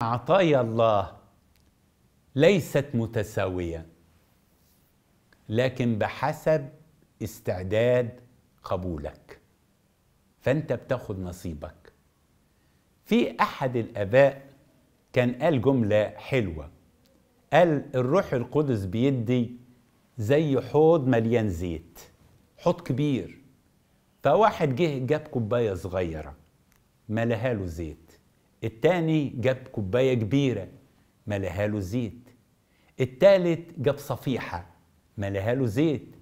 عطايا الله ليست متساويه لكن بحسب استعداد قبولك فانت بتاخد نصيبك في احد الاباء كان قال جمله حلوه قال الروح القدس بيدي زي حوض مليان زيت حوض كبير فواحد جه جاب كوبايه صغيره ملهاله زيت التاني جاب كوباية كبيرة ملاها له زيت التالت جاب صفيحة ملاها له زيت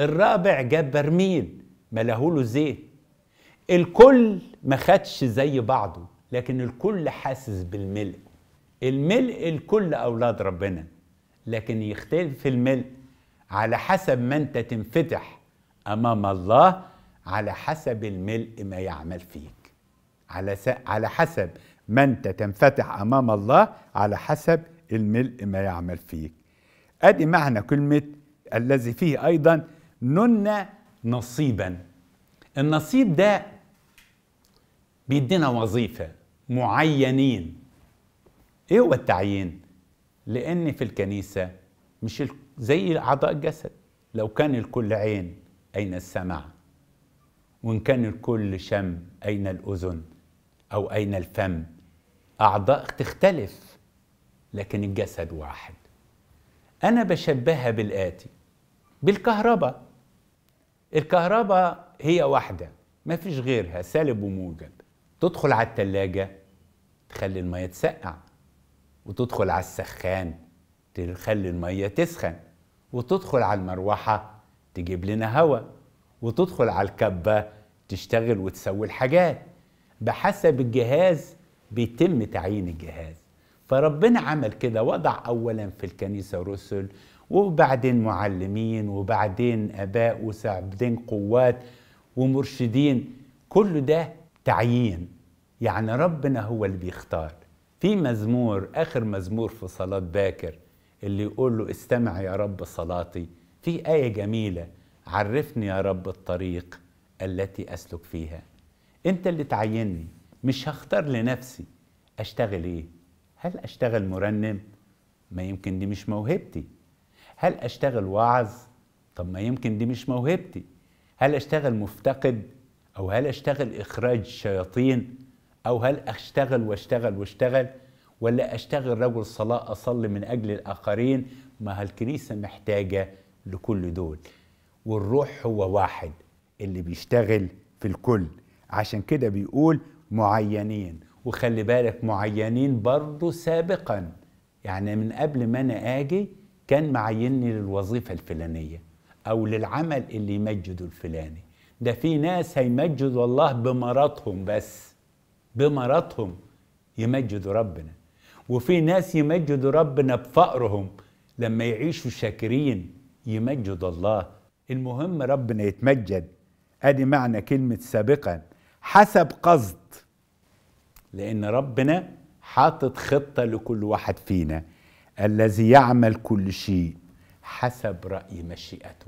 الرابع جاب برميل له زيت الكل ما خدش زي بعضه لكن الكل حاسس بالملء الملء الكل أولاد ربنا لكن يختلف الملء على حسب ما أنت تنفتح أمام الله على حسب الملء ما يعمل فيك على على حسب انت تنفتح أمام الله على حسب الملء ما يعمل فيك أدي معنى كلمة الذي فيه أيضا نن نصيبا النصيب ده بيدينا وظيفة معينين ايه هو التعيين لان في الكنيسة مش زي أعضاء الجسد لو كان الكل عين أين السمع وإن كان الكل شم أين الأذن أو أين الفم أعضاء تختلف لكن الجسد واحد أنا بشبهها بالآتي بالكهرباء الكهرباء هي واحدة ما فيش غيرها سالب وموجب تدخل على التلاجة تخلي المية تسقع وتدخل على السخان تخلي المية تسخن وتدخل على المروحة تجيب لنا هواء وتدخل على الكبة تشتغل وتسوي الحاجات بحسب الجهاز بيتم تعيين الجهاز فربنا عمل كده وضع اولا في الكنيسه رسل وبعدين معلمين وبعدين اباء وبعدين قوات ومرشدين كل ده تعيين يعني ربنا هو اللي بيختار في مزمور اخر مزمور في صلاه باكر اللي يقول له استمع يا رب صلاتي في ايه جميله عرفني يا رب الطريق التي اسلك فيها انت اللي تعيني مش هختار لنفسي اشتغل ايه هل اشتغل مرنم ما يمكن دي مش موهبتي هل اشتغل واعظ طب ما يمكن دي مش موهبتي هل اشتغل مفتقد او هل اشتغل اخراج شياطين او هل اشتغل واشتغل واشتغل ولا اشتغل رجل صلاه اصلي من اجل الاخرين ما الكنيسه محتاجه لكل دول والروح هو واحد اللي بيشتغل في الكل عشان كده بيقول معينين وخلي بالك معينين برضه سابقا يعني من قبل ما انا اجي كان معيني للوظيفه الفلانيه او للعمل اللي يمجده الفلاني ده في ناس هيمجدوا الله بمرضهم بس بمرضهم يمجدوا ربنا وفي ناس يمجدوا ربنا بفقرهم لما يعيشوا شاكرين يمجد الله المهم ربنا يتمجد ادي معنى كلمه سابقا حسب قصد لأن ربنا حاطط خطة لكل واحد فينا الذي يعمل كل شيء حسب رأي مشيئته